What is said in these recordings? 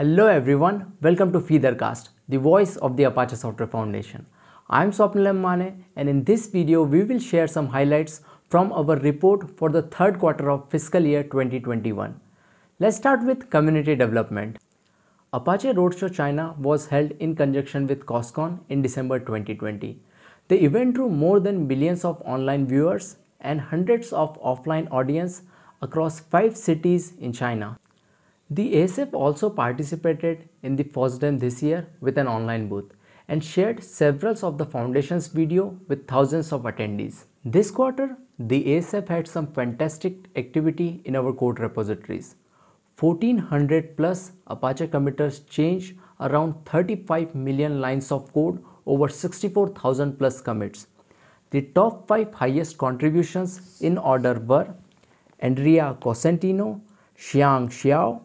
Hello everyone, welcome to Feedercast, the voice of the Apache Software Foundation. I'm Swapnil Mane and in this video we will share some highlights from our report for the third quarter of fiscal year 2021. Let's start with community development. Apache Roadshow China was held in conjunction with COSCON in December 2020. The event drew more than millions of online viewers and hundreds of offline audience across five cities in China. The ASF also participated in the FOSDEM this year with an online booth and shared several of the foundation's video with thousands of attendees. This quarter, the ASF had some fantastic activity in our code repositories. 1400 plus Apache committers changed around 35 million lines of code over 64,000 plus commits. The top 5 highest contributions in order were Andrea Cosentino, Xiang Xiao,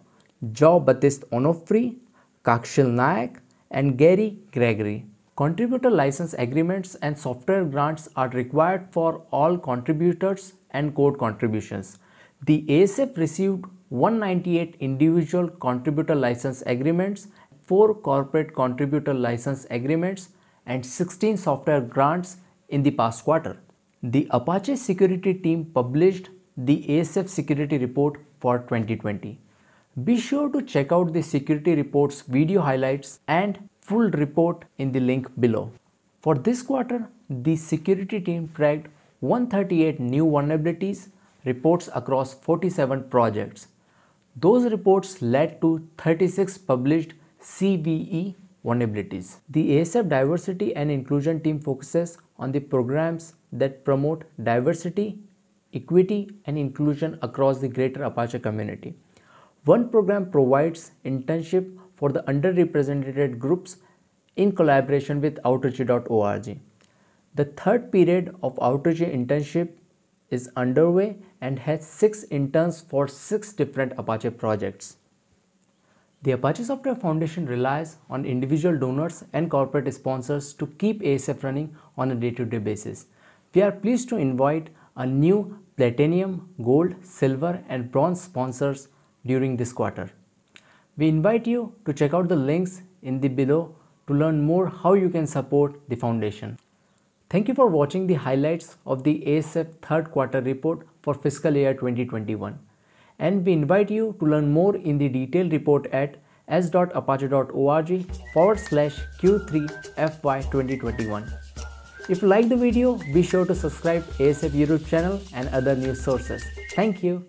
Joe Baptiste Onofre, Kakshil Nayak, and Gary Gregory. Contributor license agreements and software grants are required for all contributors and code contributions. The ASF received 198 individual contributor license agreements, 4 corporate contributor license agreements, and 16 software grants in the past quarter. The Apache security team published the ASF security report for 2020. Be sure to check out the security report's video highlights and full report in the link below. For this quarter, the security team tracked 138 new vulnerabilities reports across 47 projects. Those reports led to 36 published CVE vulnerabilities. The ASF diversity and inclusion team focuses on the programs that promote diversity, equity and inclusion across the greater Apache community. One program provides internship for the underrepresented groups in collaboration with outreach.org. The third period of outreach internship is underway and has six interns for six different Apache projects. The Apache Software Foundation relies on individual donors and corporate sponsors to keep ASF running on a day-to-day -day basis. We are pleased to invite a new platinum, gold, silver and bronze sponsors during this quarter. We invite you to check out the links in the below to learn more how you can support the foundation. Thank you for watching the highlights of the ASF third quarter report for fiscal year 2021. And we invite you to learn more in the detailed report at s.apache.org forward slash Q3FY2021. If you like the video, be sure to subscribe ASF YouTube channel and other news sources. Thank you.